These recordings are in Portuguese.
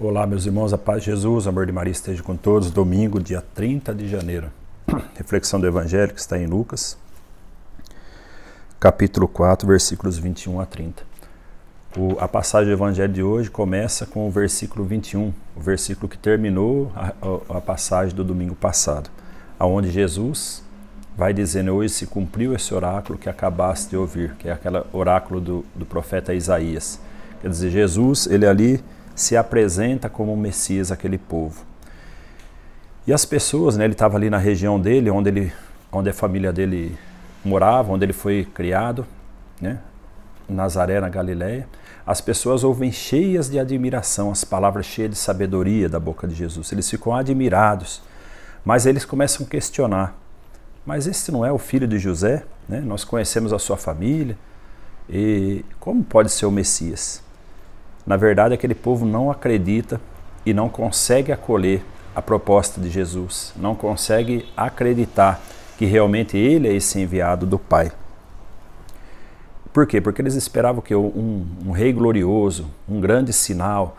Olá, meus irmãos, a paz de Jesus, amor de Maria esteja com todos. Domingo, dia 30 de janeiro. Reflexão do Evangelho que está em Lucas, capítulo 4, versículos 21 a 30. O, a passagem do Evangelho de hoje começa com o versículo 21, o versículo que terminou a, a passagem do domingo passado, aonde Jesus vai dizendo: Hoje se cumpriu esse oráculo que acabaste de ouvir, que é aquele oráculo do, do profeta Isaías. Quer dizer, Jesus, ele ali se apresenta como o Messias aquele povo. E as pessoas, né, ele estava ali na região dele, onde, ele, onde a família dele morava, onde ele foi criado, né, Nazaré, na Galiléia. As pessoas ouvem cheias de admiração as palavras cheias de sabedoria da boca de Jesus. Eles ficam admirados, mas eles começam a questionar. Mas esse não é o filho de José? Né? Nós conhecemos a sua família. E como pode ser o Messias? Na verdade, aquele povo não acredita e não consegue acolher a proposta de Jesus, não consegue acreditar que realmente ele é esse enviado do Pai. Por quê? Porque eles esperavam que um, um rei glorioso, um grande sinal,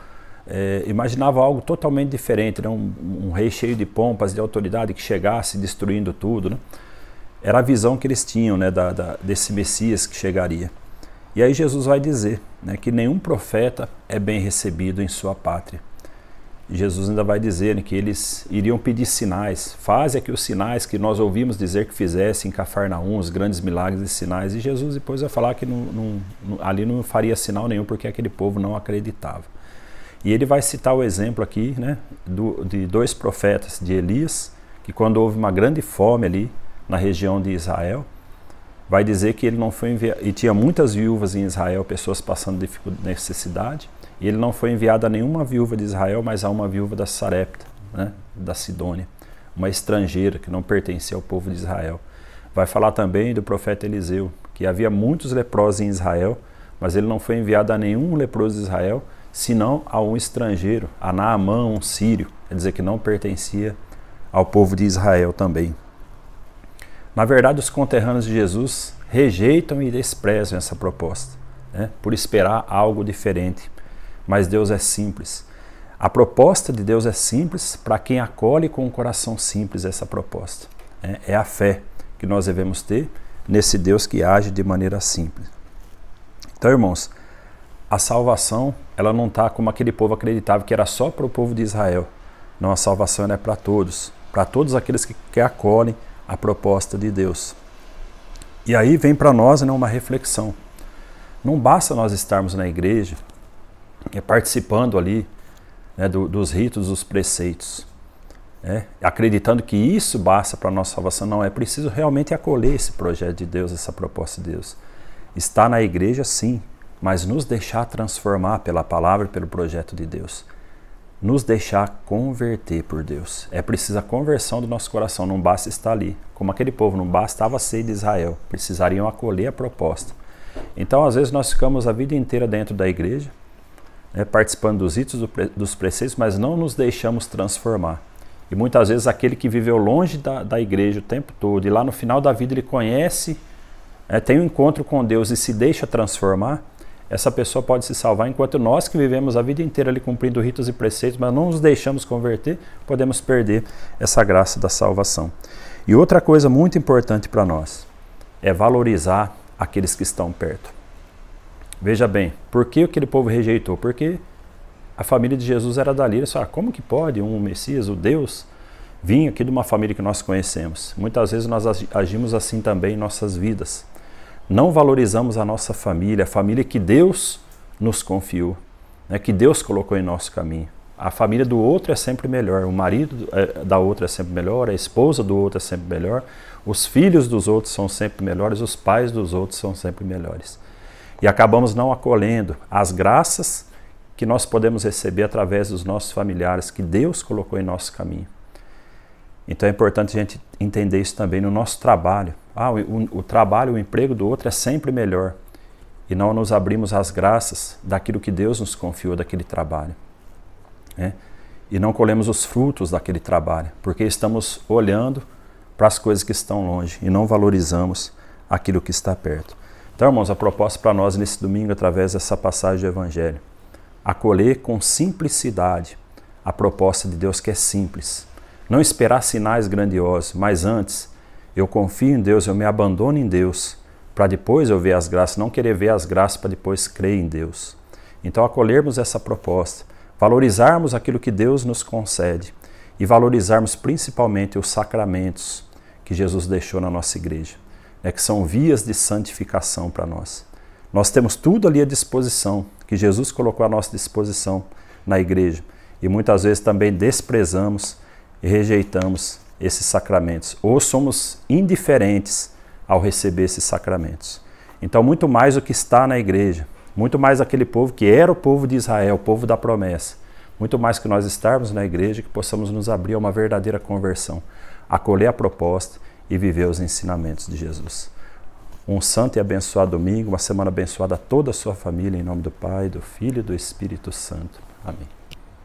é, imaginavam algo totalmente diferente, né? um, um, rei cheio de pompas, de autoridade, que chegasse destruindo tudo. Né? Era a visão que eles tinham né? da, da, desse Messias que chegaria. E aí Jesus vai dizer né, que nenhum profeta é bem recebido em sua pátria. Jesus ainda vai dizer né, que eles iriam pedir sinais. Faze aqui os sinais que nós ouvimos dizer que fizesse em Cafarnaum, os grandes milagres e sinais. E Jesus depois vai falar que não, não, ali não faria sinal nenhum porque aquele povo não acreditava. E ele vai citar o exemplo aqui né, do, de dois profetas, de Elias, que quando houve uma grande fome ali na região de Israel, vai dizer que ele não foi enviado, e tinha muitas viúvas em Israel, pessoas passando necessidade, e ele não foi enviado a nenhuma viúva de Israel, mas a uma viúva da Sarepta, né, da Sidônia, uma estrangeira que não pertencia ao povo de Israel. Vai falar também do profeta Eliseu, que havia muitos leprosos em Israel, mas ele não foi enviado a nenhum leproso de Israel, senão a um estrangeiro, a Naamã, um sírio, quer dizer que não pertencia ao povo de Israel também. Na verdade, os conterrâneos de Jesus rejeitam e desprezam essa proposta, né? por esperar algo diferente. Mas Deus é simples. A proposta de Deus é simples para quem acolhe com o um coração simples essa proposta. Né? É a fé que nós devemos ter nesse Deus que age de maneira simples. Então, irmãos, a salvação ela não está como aquele povo acreditava que era só para o povo de Israel. Não, a salvação é para todos, para todos aqueles que, que acolhem a proposta de Deus. E aí vem para nós né, uma reflexão. Não basta nós estarmos na igreja, é, participando ali né, do, dos ritos, dos preceitos, né, acreditando que isso basta para a nossa salvação. Não, é preciso realmente acolher esse projeto de Deus, essa proposta de Deus. Estar na igreja, sim, mas nos deixar transformar pela palavra e pelo projeto de Deus nos deixar converter por Deus. É preciso a conversão do nosso coração, não basta estar ali. Como aquele povo, não bastava ser de Israel, precisariam acolher a proposta. Então, às vezes, nós ficamos a vida inteira dentro da igreja, né, participando dos ritos, do dos preceitos, mas não nos deixamos transformar. E muitas vezes aquele que viveu longe da, da igreja o tempo todo, e lá no final da vida ele conhece, é, tem um encontro com Deus e se deixa transformar, essa pessoa pode se salvar, enquanto nós que vivemos a vida inteira ali cumprindo ritos e preceitos, mas não nos deixamos converter, podemos perder essa graça da salvação. E outra coisa muito importante para nós é valorizar aqueles que estão perto. Veja bem, por que aquele povo rejeitou? Porque a família de Jesus era dali. Eles ah, como que pode um Messias, o um Deus, vir aqui de uma família que nós conhecemos? Muitas vezes nós agimos assim também em nossas vidas não valorizamos a nossa família, a família que Deus nos confiou, né, que Deus colocou em nosso caminho. A família do outro é sempre melhor, o marido é, da outra é sempre melhor, a esposa do outro é sempre melhor, os filhos dos outros são sempre melhores, os pais dos outros são sempre melhores. E acabamos não acolhendo as graças que nós podemos receber através dos nossos familiares que Deus colocou em nosso caminho. Então é importante a gente entender isso também no nosso trabalho. Ah, o, o, trabalho, o emprego do outro é sempre melhor. E não nos abrimos às graças daquilo que Deus nos confiou daquele trabalho. Né? E não colhemos os frutos daquele trabalho, porque estamos olhando para as coisas que estão longe e não valorizamos aquilo que está perto. Então, irmãos, a proposta para nós nesse domingo, através dessa passagem do Evangelho, acolher com simplicidade a proposta de Deus que é simples, não esperar sinais grandiosos, mas antes, eu confio em Deus, eu me abandono em Deus, para depois eu ver as graças, não querer ver as graças para depois crer em Deus. Então, acolhermos essa proposta, valorizarmos aquilo que Deus nos concede e valorizarmos principalmente os sacramentos que Jesus deixou na nossa igreja, né, que são vias de santificação para nós. Nós temos tudo ali à disposição, que Jesus colocou à nossa disposição na igreja, e muitas vezes também desprezamos rejeitamos esses sacramentos, ou somos indiferentes ao receber esses sacramentos. Então, muito mais o que está na igreja, muito mais aquele povo que era o povo de Israel, o povo da promessa, muito mais que nós estarmos na igreja, que possamos nos abrir a uma verdadeira conversão, acolher a proposta e viver os ensinamentos de Jesus. Um santo e abençoado domingo, uma semana abençoada a toda a sua família, em nome do Pai, do Filho e do Espírito Santo. Amém.